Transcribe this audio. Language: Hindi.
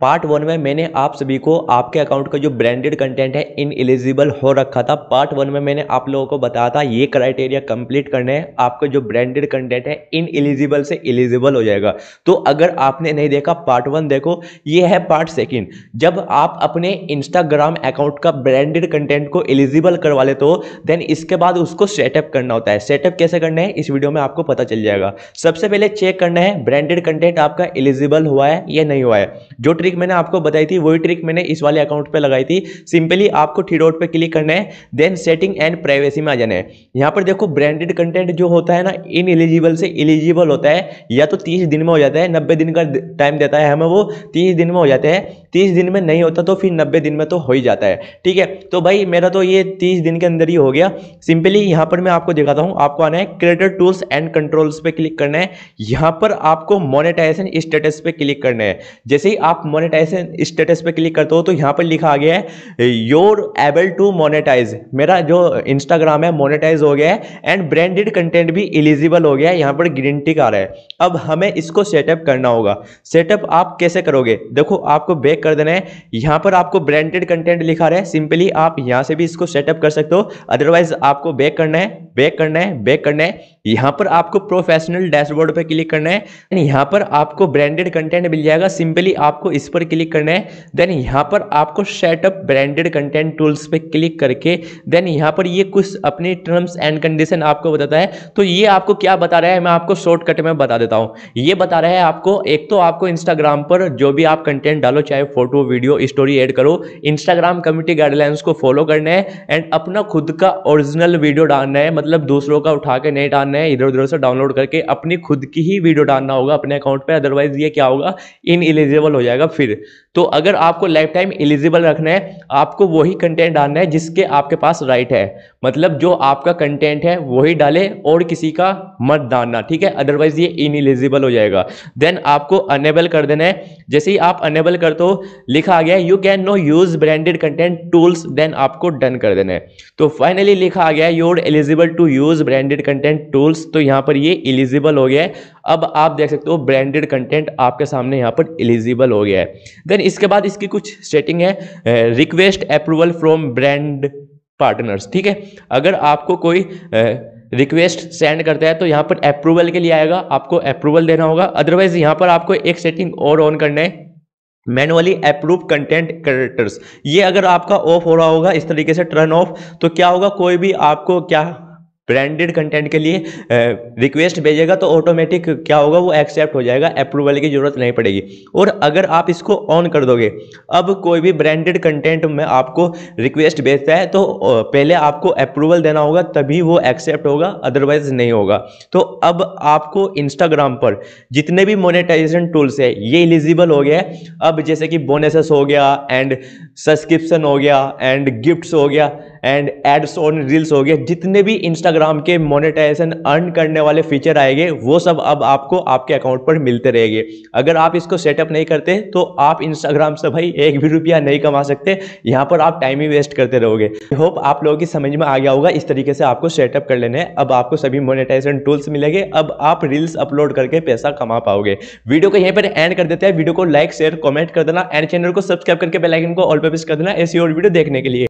पार्ट वन में मैंने आप सभी को आपके अकाउंट का जो ब्रांडेड कंटेंट है इन एलिजिबल हो रखा था पार्ट वन में मैंने आप लोगों को बताया था ये क्राइटेरिया कंप्लीट करने हैं आपका जो ब्रांडेड कंटेंट है इन एलिजिबल से एलिजिबल हो जाएगा तो अगर आपने नहीं देखा पार्ट वन देखो ये है पार्ट सेकेंड जब आप अपने इंस्टाग्राम अकाउंट का ब्रांडेड कंटेंट को एलिजिबल करवा लेते हो देन इसके बाद उसको सेटअप करना होता है सेटअप कैसे करना है इस वीडियो में आपको पता चल जाएगा सबसे पहले चेक करना है ब्रांडेड कंटेंट आपका एलिजिबल हुआ है या नहीं हुआ है जो ट्रिक ट्रिक मैंने आपको बताई थी वही ट्रिक मैंने इस वाले अकाउंट पे लगाई थी सिंपली आपको थ्री डॉट पे क्लिक करना है देन सेटिंग एंड प्राइवेसी में आ जाना है यहाँ पर देखो ब्रांडेड कंटेंट जो होता है ना इन एलिजिबल से एलिजिबल होता है या तो तीस दिन में हो जाता है नब्बे दिन का टाइम देता है हमें वो तीस दिन में हो जाते हैं तीस दिन में नहीं होता तो फिर नब्बे दिन में तो हो ही जाता है ठीक है तो भाई मेरा तो ये तीस दिन के अंदर ही हो गया सिंपली यहाँ पर मैं आपको दिखाता हूँ आपको आना है क्रिएटर टूल्स एंड कंट्रोल्स पे क्लिक करना है यहाँ पर आपको मोनेटाइजेशन स्टेटस पे क्लिक करना है जैसे ही आप मोनेटाइजेशन स्टेटस पे क्लिक करते हो तो यहाँ पर लिखा आ गया है योर एबल टू मोनेटाइज मेरा जो इंस्टाग्राम है मोनेटाइज हो गया है एंड ब्रांडेड कंटेंट भी एलिजिबल हो गया है यहाँ पर ग्रीन टिक आ रहा है अब हमें इसको सेटअप करना होगा सेटअप आप कैसे करोगे देखो आपको बैक कर देना है यहाँ पर आपको ब्रांडेड कंटेंट लिखा रहा है सिंपली आप यहाँ से भी इसको सेटअप कर सकते हो अदरवाइज आपको बैक करना है बैक करना है बैक करना है यहां पर आपको प्रोफेशनल डैशबोर्ड पर क्लिक करना है यहां पर आपको ब्रांडेड कंटेंट मिल जाएगा सिंपली आपको इस पर क्लिक करना है देन यहां पर आपको सेटअप ब्रांडेड कंटेंट टूल्स पे क्लिक करके देन यहां पर ये कुछ अपनी टर्म्स एंड कंडीशन आपको बताता है तो ये आपको क्या बता रहा है मैं आपको शॉर्टकट में बता देता हूँ ये बता रहा है आपको एक तो आपको इंस्टाग्राम पर जो भी आप कंटेंट डालो चाहे फोटो वीडियो स्टोरी एड करो इंस्टाग्राम कम्युनिटी गाइडलाइंस को फॉलो करना है एंड अपना खुद का ओरिजिनल वीडियो डालना है मतलब दूसरों का उठा के नहीं डालना है इधर उधर से डाउनलोड करके अपनी खुद की ही वीडियो डालना होगा अपने अकाउंट पर अदरवाइज ये क्या होगा इन एलिजिबल हो जाएगा फिर तो अगर आपको लाइफ टाइम एलिजिबल रखना है आपको वही कंटेंट डालना है जिसके आपके पास राइट है मतलब जो आपका कंटेंट है वही डाले और किसी का मत डालना ठीक है अदरवाइज ये इन एलिजिबल हो जाएगा देन आपको अनेबल कर देना है जैसे ही आप अनेबल कर दो लिखा आ गया you can no use branded content tools then आपको डन कर देना है तो फाइनली लिखा आ गया your eligible to use branded content tools तो यहां पर ये इलिजिबल हो गया है अब आप देख सकते हो ब्रांडेड कंटेंट आपके सामने यहां पर इलिजिबल हो गया है देन इसके बाद इसकी कुछ सेटिंग है request approval from brand partners ठीक है अगर आपको कोई रिक्वेस्ट सेंड करता है तो यहाँ पर अप्रूवल के लिए आएगा आपको अप्रूवल देना होगा अदरवाइज यहाँ पर आपको एक सेटिंग और ऑन करना है मैनुअली अप्रूव कंटेंट क्रिएटर्स ये अगर आपका ऑफ हो रहा होगा इस तरीके से टर्न ऑफ तो क्या होगा कोई भी आपको क्या ब्रांडेड कंटेंट के लिए रिक्वेस्ट भेजेगा तो ऑटोमेटिक क्या होगा वो एक्सेप्ट हो जाएगा अप्रूवल की ज़रूरत नहीं पड़ेगी और अगर आप इसको ऑन कर दोगे अब कोई भी ब्रांडेड कंटेंट में आपको रिक्वेस्ट भेजता है तो पहले आपको अप्रूवल देना होगा तभी वो एक्सेप्ट होगा अदरवाइज नहीं होगा तो अब आपको इंस्टाग्राम पर जितने भी मोनेटाइजेशन टूल्स है ये एलिजिबल हो गया है अब जैसे कि बोनसेस हो गया एंड सब्सक्रिप्शन हो गया एंड गिफ्ट्स हो गया एंड एड्स ऑन रील्स हो गए जितने भी इंस्टाग्राम के मोनेटाइजेशन अर्न करने वाले फीचर आएंगे वो सब अब आपको आपके अकाउंट पर मिलते रहेंगे अगर आप इसको सेटअप नहीं करते तो आप इंस्टाग्राम से भाई एक भी रुपया नहीं कमा सकते यहाँ पर आप टाइम ही वेस्ट करते रहोगे होप आप लोगों की समझ में आ गया होगा इस तरीके से आपको सेटअप कर लेने अब आपको सभी मोनिटाइजेशन टूल्स मिलेंगे अब आप रील्स अपलोड करके पैसा कमा पाओगे वीडियो को यहीं पर एंड कर देते हैं वीडियो को लाइक शेयर कमेंट कर देना एंड चैनल को सब्सक्राइब करके बेलाइकन को ऑल पर प्रेस कर देना ऐसी और वीडियो देखने के लिए